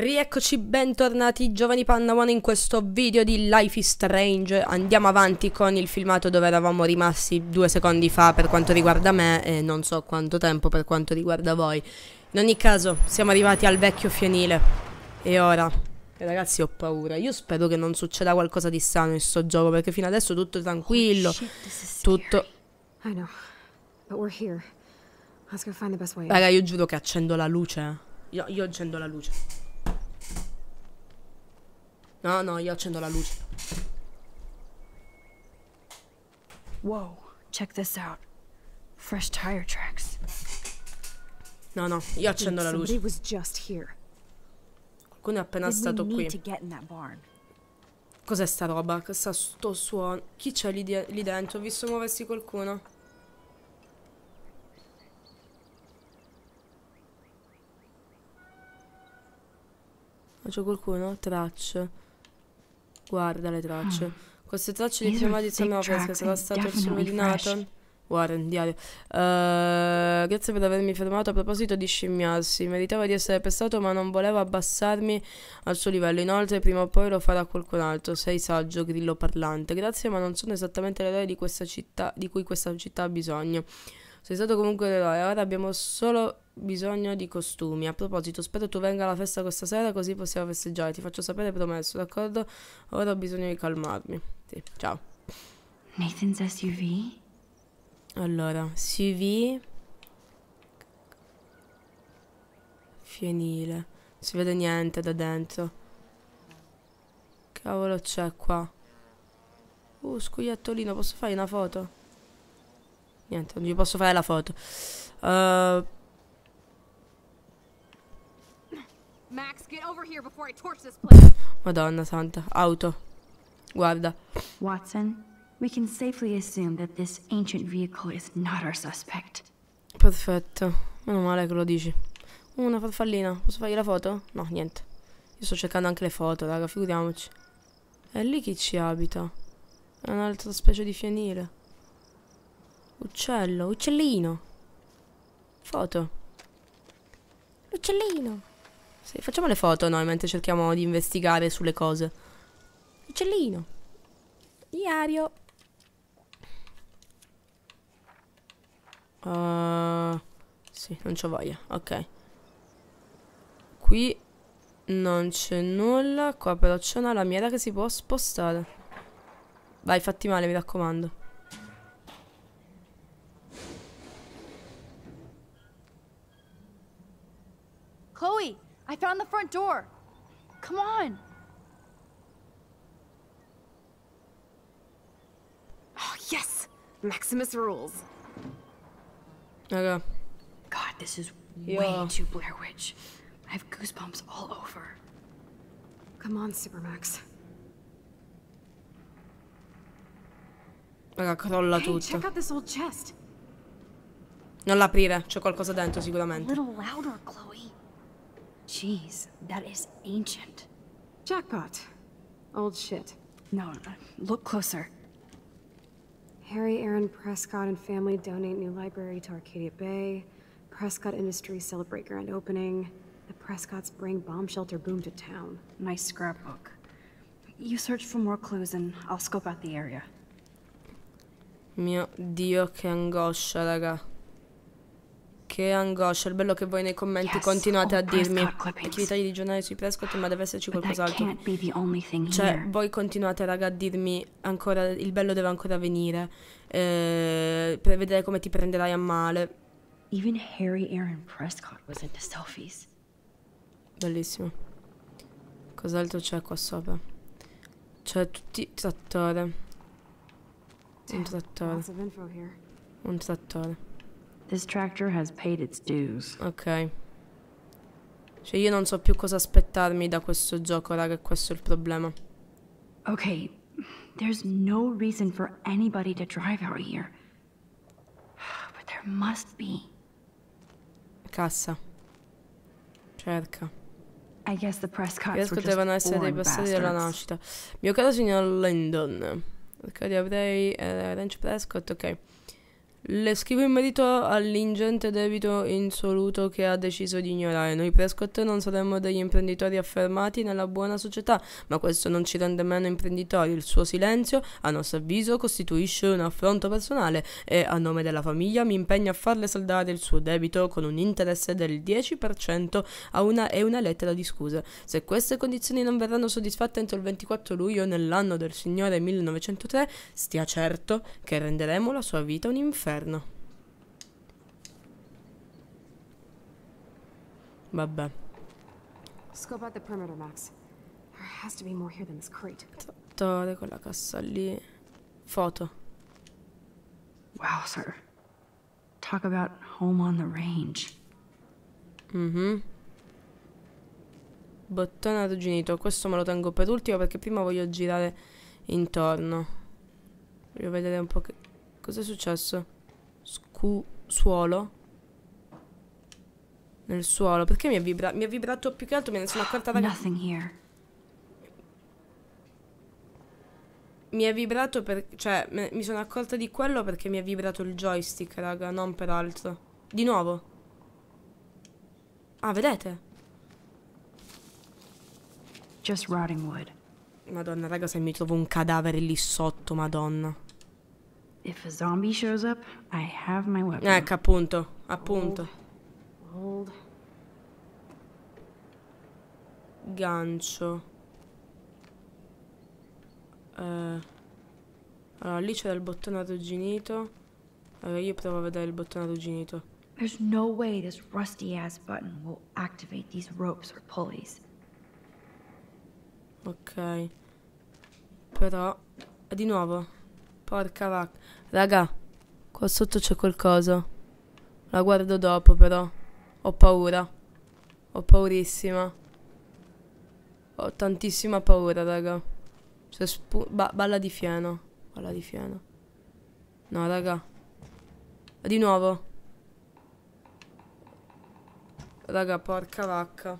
Rieccoci bentornati giovani Pandawan in questo video di Life is Strange Andiamo avanti con il filmato dove eravamo rimasti due secondi fa per quanto riguarda me E non so quanto tempo per quanto riguarda voi In ogni caso siamo arrivati al vecchio fienile E ora Ragazzi ho paura Io spero che non succeda qualcosa di strano in sto gioco Perché fino adesso tutto tranquillo oh, Tutto I Raga io giuro che accendo la luce eh. io, io accendo la luce No, no, io accendo la luce. Wow, check this out. Fresh tire tracks. No, no, io accendo la luce. Qualcuno è appena stato qui. Cos'è sta roba? Sta sto suono. Chi c'è lì, lì dentro? Ho visto muoversi qualcuno. c'è qualcuno? Tracce. Guarda le tracce. Ah. Queste tracce di prima di Zanofresca sarà stato il fiume di Nathan. Warren, diario. Uh, grazie per avermi fermato. A proposito di scimmiarsi, meritava di essere pestato, ma non volevo abbassarmi al suo livello. Inoltre, prima o poi lo farà qualcun altro. Sei saggio, grillo parlante. Grazie, ma non sono esattamente l'eroe di questa città di cui questa città ha bisogno. Sei stato comunque l'eroe. Ora abbiamo solo bisogno di costumi. A proposito, spero tu venga alla festa questa sera così possiamo festeggiare. Ti faccio sapere, promesso, d'accordo? Ora ho bisogno di calmarmi. Sì, ciao. Nathan's SUV? Allora, SUV... Fienile. Non si vede niente da dentro. Cavolo c'è qua? Uh, scuiattolino, posso fare una foto? Niente, non gli posso fare la foto. Uh, Max, get over here before I torch this place. Madonna santa, auto. Guarda. Watson, we can safely assume that this ancient vehicle is not our suspect. Perfetto. Meno male che lo dici. Una farfallina, posso fargli la foto? No, niente. Io sto cercando anche le foto, raga, figuriamoci. È lì chi ci abita. È un'altra specie di fienile. Uccello, uccellino. Foto. L'uccellino. Sì, facciamo le foto noi mentre cerchiamo di investigare sulle cose. Uccellino. Diario. Uh, sì, non c'ho voglia. Ok. Qui non c'è nulla. Qua però c'è una lamiera che si può spostare. Vai, fatti male, mi raccomando. front door. Come on. Oh, yes. Maximus rules. Okay. God, this is yeah. way too Blair Witch. I have goosebumps all over. Come on, Supermax. Raga, crolla hey, tutto. Check out this old chest. Non l'aprire, c'è qualcosa dentro sicuramente. A little louder, Chloe. Jeez, that is ancient. Jackpot. Old shit. No, uh, look closer. Harry Aaron Prescott and family donate new library to Arcadia Bay. Prescott Industries celebrate grand opening. The Prescotts bring bomb shelter boom to town. Nice scrapbook. You search for more clues and I'll scope out the area. Mio Dio, che angoscia, raga. Che angoscia, il bello che voi nei commenti yes, continuate a dirmi Attività di giornale sui Prescott ma deve esserci qualcos'altro Cioè voi continuate raga a dirmi ancora Il bello deve ancora venire eh, Per vedere come ti prenderai a male Even Harry Aaron Prescott was into selfies Bellissimo Cos'altro c'è qua sopra? C'è tutti trattore Un trattore Un trattore This tractor has paid its dues. Ok. Cioè io non so più cosa aspettarmi da questo gioco, raga, e questo è il problema. Ok, there's no reason for anybody to drive out here. But there must be. Cassa. Cerca. I guess the Prescotts were just essere dei passati della nascita. Mio caro signor Landon. Ricordi avrei uh, eh, Ranch Prescott, ok. Le scrivo in merito all'ingente debito insoluto che ha deciso di ignorare. Noi Prescott non saremmo degli imprenditori affermati nella buona società, ma questo non ci rende meno imprenditori. Il suo silenzio, a nostro avviso, costituisce un affronto personale e, a nome della famiglia, mi impegno a farle saldare il suo debito con un interesse del 10% a una e una lettera di scusa. Se queste condizioni non verranno soddisfatte entro il 24 luglio nell'anno del Signore 1903, stia certo che renderemo la sua vita un inferno all'interno. Vabbè. Scope out the perimeter, Max. There has to be more here than this crate. Togliere quella cassa lì. Foto. Wow, sir. Talk about home on the range. Mhm. Mm Bottonato genito. Questo me lo tengo per ultimo perché prima voglio girare intorno. Voglio vedere un po' che... Cos'è successo? suolo. Nel suolo. Perché mi ha, vibrato mi ha vibrato più che altro, me ne sono accorta da... Mi ha vibrato per... Cioè, me, mi sono accorta di quello perché mi ha vibrato il joystick, raga, non per altro. Di nuovo. Ah, vedete? Just rotting wood. Madonna, raga, se mi trovo un cadavere lì sotto, madonna. If a zombie shows up, I have my weapon. Ecco, appunto, appunto. Hold. Hold. Gancio. Eh. Allora, lì c'è il bottone arrugginito. Allora, io provo a vedere il bottone arrugginito. There's no way this rusty ass button will activate these ropes or pulleys. Ok. Però, di nuovo, Porca vacca. Raga, qua sotto c'è qualcosa. La guardo dopo però. Ho paura. Ho paurissima. Ho tantissima paura, raga. Cioè, ba balla di fieno. Balla di fieno. No, raga. Di nuovo. Raga, porca vacca.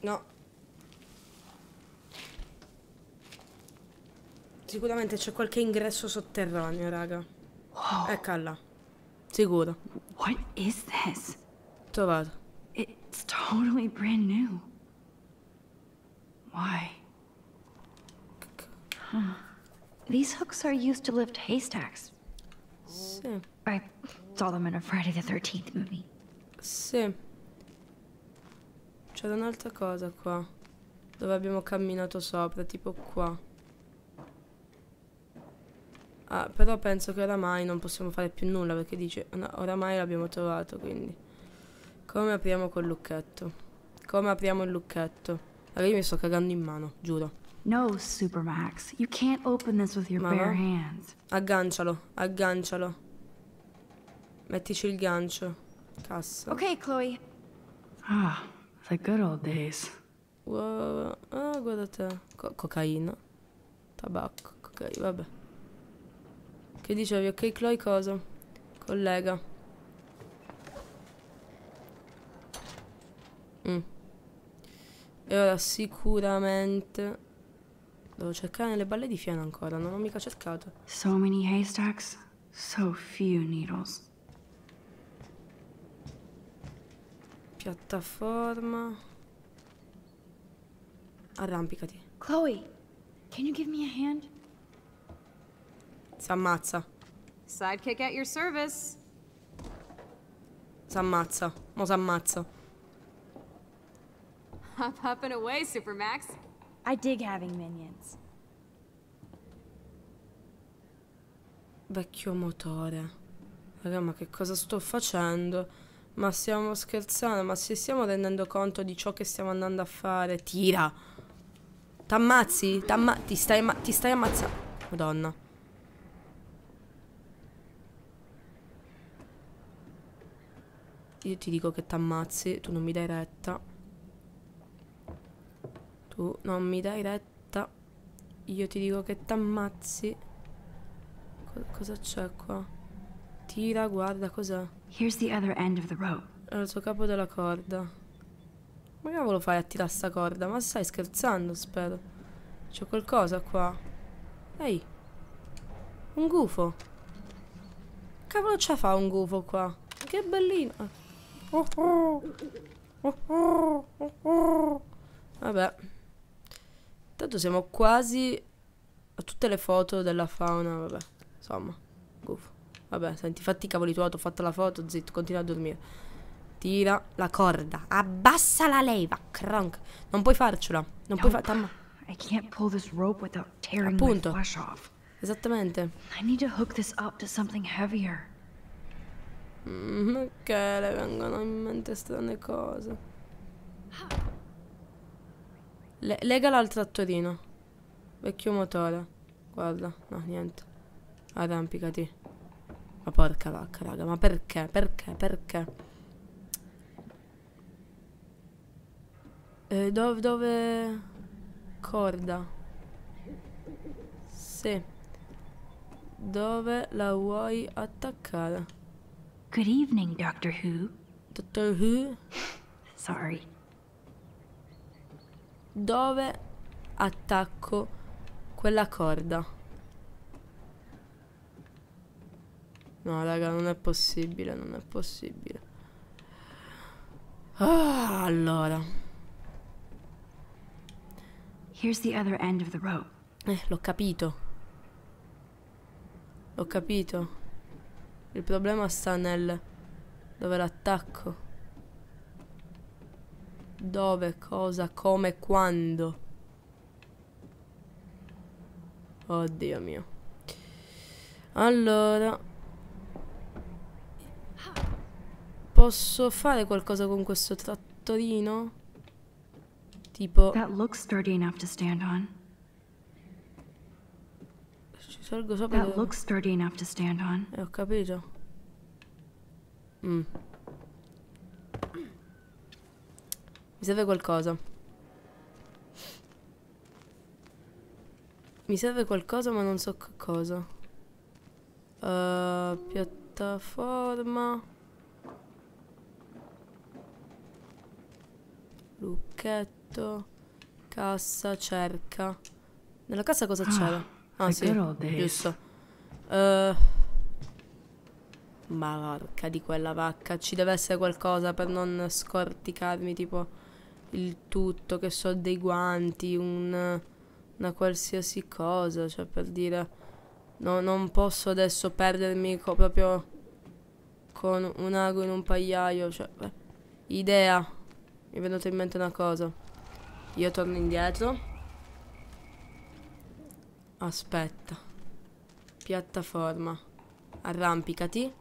No. Sicuramente c'è qualche ingresso sotterraneo, raga. Wow. Eccola. Sicuro. What is this? Trovato. It's totally brand new. Why? Huh. These hooks are used to lift haystacks. Sì. I saw them in a Friday the 13th movie. Sì. C'era un'altra cosa qua. Dove abbiamo camminato sopra, tipo qua. Ah, però penso che oramai non possiamo fare più nulla perché dice no, oramai l'abbiamo trovato quindi come apriamo quel lucchetto come apriamo il lucchetto allora io mi sto cagando in mano giuro no supermax you can't open this with your Mama. bare hands aggancialo aggancialo mettici il gancio cassa ok Chloe ah the good old days wow ah guarda te Co cocaina tabacco cocaina vabbè che dicevi? Ok, Chloe cosa? Collega. Mm. E ora sicuramente... Devo cercare nelle balle di fieno ancora, non ho mica cercato. So many haystacks, so few needles. Piattaforma. Arrampicati. Chloe, can you give me a hand? S'ammazza. Sidekick at your service. S'ammazza. Mo s'ammazza. Hop hop and away, Supermax. I dig having minions. Vecchio motore. Raga, ma che cosa sto facendo? Ma stiamo scherzando? Ma se stiamo rendendo conto di ciò che stiamo andando a fare? Tira! T'ammazzi? ti stai, ti stai ammazzando. Madonna. Io ti dico che ti ammazzi, tu non mi dai retta. Tu non mi dai retta. Io ti dico che ti ammazzi. Co cosa c'è qua? Tira, guarda, cos'è? Here's È il suo capo della corda. Ma cavolo fai a tirare sta corda? Ma stai scherzando, spero. C'è qualcosa qua. Ehi. Un gufo. Cavolo ce fa un gufo qua? Che bellino. Vabbè. Tanto siamo quasi a tutte le foto della fauna, vabbè. Insomma, gufo. Vabbè, senti, fatti i cavoli tuoi, ho fatto la foto, zitto, continua a dormire. Tira la corda, abbassa la leva, cronk. Non puoi farcela, non puoi farcela. I can't pull this rope without tearing Appunto. my flesh off. Esattamente. I need to hook this up to something heavier. Che mm, le vengono in mente strane cose. Le legala al trattorino. Vecchio motore. Guarda, no, niente. Arrampicati. Ma porca vacca, raga, ma perché? Perché? Perché? E eh, dove, dove... Corda. Sì. Dove la vuoi attaccare? Good evening, Doctor Who. Doctor Who? Sorry. Dove attacco quella corda? No, raga, non è possibile, non è possibile. Ah, allora. Here's the other end of the rope. Eh, l'ho capito. L'ho capito. Il problema sta nel... Dove l'attacco? Dove, cosa, come, quando? Oddio mio. Allora... Posso fare qualcosa con questo trattorino? Tipo... That looks sturdy enough to stand on. Salgo sopra. That looks sturdy enough to stand on. E eh, ho capito. Mm. Mi serve qualcosa. Mi serve qualcosa ma non so che cosa. Uh, piattaforma. Lucchetto. Cassa, cerca. Nella cassa cosa c'era? Ah. Ah che sì, robe. giusto. Uh, ma porca di quella vacca, ci deve essere qualcosa per non scorticarmi, tipo il tutto, che so, dei guanti, un, una qualsiasi cosa, cioè per dire... No, non posso adesso perdermi co proprio con un ago in un pagliaio, cioè... Beh. Idea, mi è venuta in mente una cosa. Io torno indietro Aspetta. Piattaforma. Arrampicati.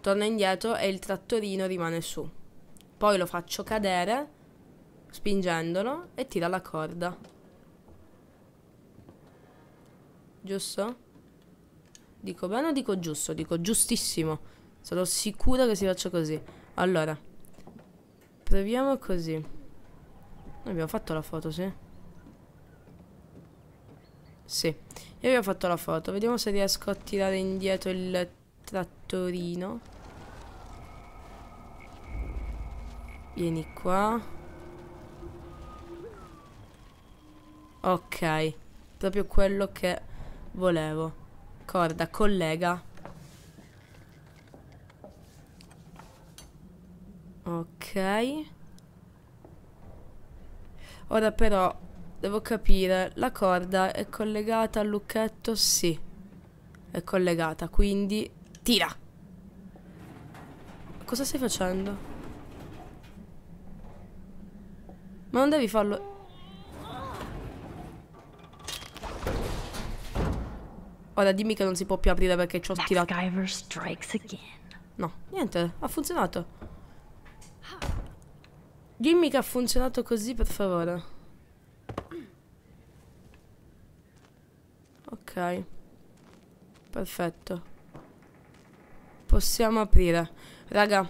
Torna indietro e il trattorino rimane su. Poi lo faccio cadere, spingendolo, e tira la corda. Giusto? Dico bene o dico giusto? Dico giustissimo. Sono sicuro che si faccia così. Allora. Proviamo così. Abbiamo fatto la foto, sì. Sì, io vi ho fatto la foto. Vediamo se riesco a tirare indietro il trattorino. Vieni qua. Ok, proprio quello che volevo. Corda, collega. Ok. Ora però Devo capire, la corda è collegata al lucchetto? Sì. È collegata, quindi... Tira! Cosa stai facendo? Ma non devi farlo... Ora dimmi che non si può più aprire perché ci ho tirato... No, niente, ha funzionato. Dimmi che ha funzionato così, per favore. Ok. Perfetto. Possiamo aprire. Raga,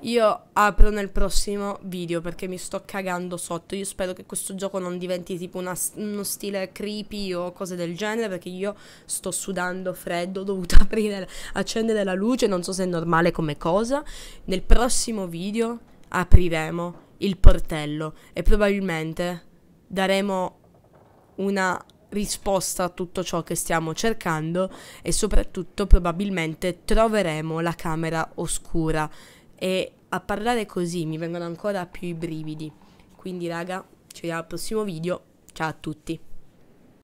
io apro nel prossimo video perché mi sto cagando sotto. Io spero che questo gioco non diventi tipo una, uno stile creepy o cose del genere perché io sto sudando freddo, ho dovuto aprire, accendere la luce, non so se è normale come cosa. Nel prossimo video apriremo il portello e probabilmente daremo una risposta a tutto ciò che stiamo cercando e soprattutto probabilmente troveremo la camera oscura e a parlare così mi vengono ancora più i brividi. Quindi raga, ci vediamo al prossimo video. Ciao a tutti.